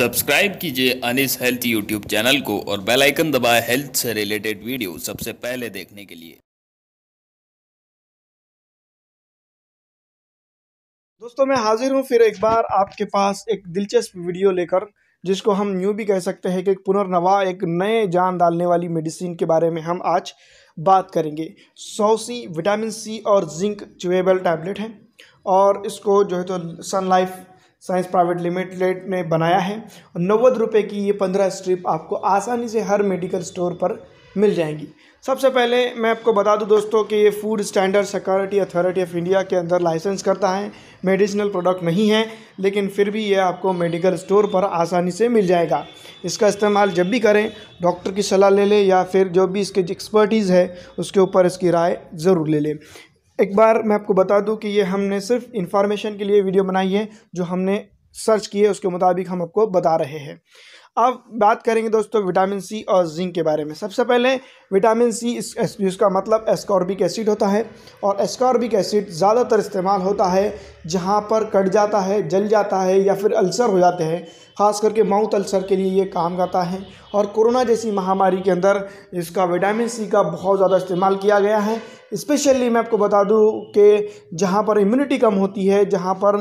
subscribe कीजिए Anis health YouTube channel को और बेल आइकन दबाएं हेल्थ से रिलेटेड वीडियो सबसे पहले देखने के लिए दोस्तों मैं हाजिर हूं फिर एक बार आपके पास एक दिलचस्प वीडियो लेकर जिसको हम न्यू भी कह सकते हैं कि पुनर्नवा एक नए जान डालने वाली मेडिसिन के बारे में हम आज बात करेंगे सौ विटामिन सी और जिंक चुएबल टैबलेट है और इसको जो है तो Sun Life Science Private Limited ने बनाया है और नव्वद रुपये की ये पंद्रह स्ट्रिप आपको आसानी से हर मेडिकल स्टोर पर मिल जाएंगी सबसे पहले मैं आपको बता दूं दोस्तों कि ये food standard security authority of India के अंदर लाइसेंस करता है मेडिसिनल प्रोडक्ट नहीं है लेकिन फिर भी ये आपको मेडिकल स्टोर पर आसानी से मिल जाएगा इसका इस्तेमाल जब भी करें डॉक्टर की सलाह ले लें या फिर जो भी इसके एक्सपर्टीज़ है उसके ऊपर इसकी राय ज़रूर ले लें एक बार मैं आपको बता दूं कि ये हमने सिर्फ इन्फॉर्मेशन के लिए वीडियो बनाई है जो हमने सर्च किए उसके मुताबिक हम आपको बता रहे हैं अब बात करेंगे दोस्तों विटामिन सी और जिंक के बारे में सबसे पहले विटामिन सी इस, इसका मतलब एस्कॉर्बिक एसिड होता है और एस्कॉर्बिक एसिड ज़्यादातर इस्तेमाल होता है जहाँ पर कट जाता है जल जाता है या फिर अल्सर हो जाते हैं ख़ास करके माउथ अल्सर के लिए ये काम करता है और कोरोना जैसी महामारी के अंदर इसका विटामिन सी का बहुत ज़्यादा इस्तेमाल किया गया है स्पेशली मैं आपको बता दूँ कि जहाँ पर इम्यूनिटी कम होती है जहाँ पर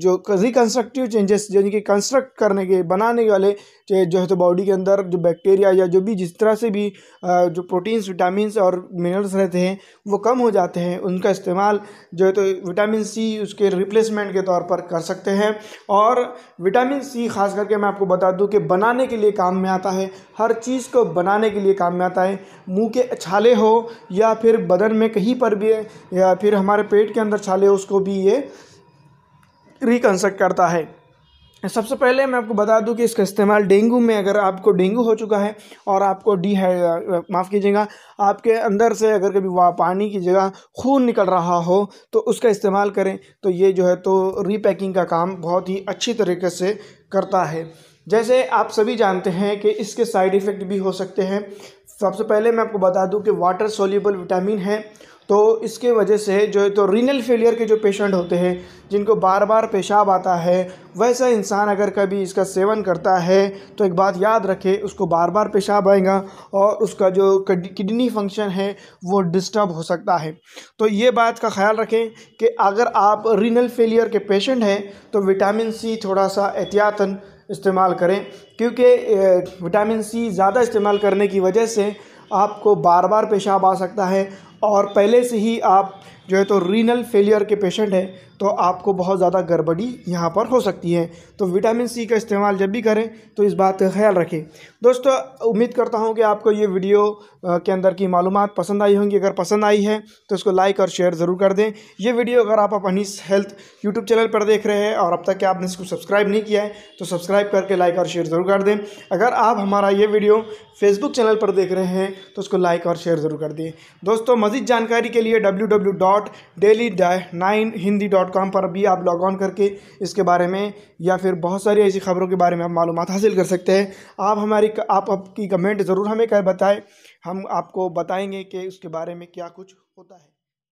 जो रिकन्स्ट्रक्टिव चेंजेस यानी कि कंस्ट्रक्ट करने के बनाने वाले जो है तो बॉडी के अंदर जो बैक्टीरिया या जो भी जिस तरह से भी जो प्रोटीन्स विटामिन और मिनरल्स रहते हैं वो कम हो जाते हैं उनका इस्तेमाल जो है तो विटामिन सी उसके रिप्लेसमेंट के तौर पर कर सकते हैं और विटामिन सी खास करके मैं आपको बता दूँ कि बनाने के लिए काम में आता है हर चीज़ को बनाने के लिए काम में आता है मुँह के छाले हो या फिर बदन में कहीं पर भी या फिर हमारे पेट के अंदर छाले हो उसको भी ये रिकन्स्ट्रक्ट करता है सबसे पहले मैं आपको बता दूं कि इसका इस्तेमाल डेंगू में अगर आपको डेंगू हो चुका है और आपको डी माफ़ कीजिएगा आपके अंदर से अगर कभी वा पानी की जगह खून निकल रहा हो तो उसका इस्तेमाल करें तो ये जो है तो रीपैकिंग का काम बहुत ही अच्छी तरीके से करता है जैसे आप सभी जानते हैं कि इसके साइड इफ़ेक्ट भी हो सकते हैं सबसे पहले मैं आपको बता दूँ कि वाटर सोल्यूबल विटामिन है तो इसके वजह से जो है तो रीनल फेलियर के जो पेशेंट होते हैं जिनको बार बार पेशाब आता है वैसा इंसान अगर कभी इसका सेवन करता है तो एक बात याद रखे उसको बार बार पेशाब आएगा और उसका जो किडनी फंक्शन है वो डिस्टर्ब हो सकता है तो ये बात का ख्याल रखें कि अगर आप रीनल फेलियर के पेशेंट हैं तो विटामिन सी थोड़ा सा एहतियातन इस्तेमाल करें क्योंकि विटामिन सी ज़्यादा इस्तेमाल करने की वजह से आपको बार बार पेशाब आ सकता है और पहले से ही आप जो है तो रीनल फेलियर के पेशेंट हैं तो आपको बहुत ज़्यादा गड़बड़ी यहाँ पर हो सकती है तो विटामिन सी का इस्तेमाल जब भी करें तो इस बात का ख्याल रखें दोस्तों उम्मीद करता हूँ कि आपको ये वीडियो के अंदर की मालूम पसंद आई होंगी अगर पसंद आई है तो इसको लाइक और शेयर ज़रूर कर दें ये वीडियो अगर आप अपनी हेल्थ यूट्यूब चैनल पर देख रहे हैं और अब तक आपने इसको सब्सक्राइब नहीं किया है तो सब्सक्राइब करके लाइक और शेयर ज़रूर कर दें अगर आप हमारा ये वीडियो फेसबुक चैनल पर देख रहे हैं तो उसको लाइक और शेयर ज़रूर कर दें दोस्तों मजीद जानकारी के लिए W W dot daily nine Hindi dot com पर भी आप लॉग ऑन करके इसके बारे में या फिर बहुत सारी ऐसी खबरों के बारे में आप मालूम हासिल कर सकते हैं आप हमारी आप आपकी कमेंट ज़रूर हमें कर बताएं हम आपको बताएंगे कि उसके बारे में क्या कुछ होता है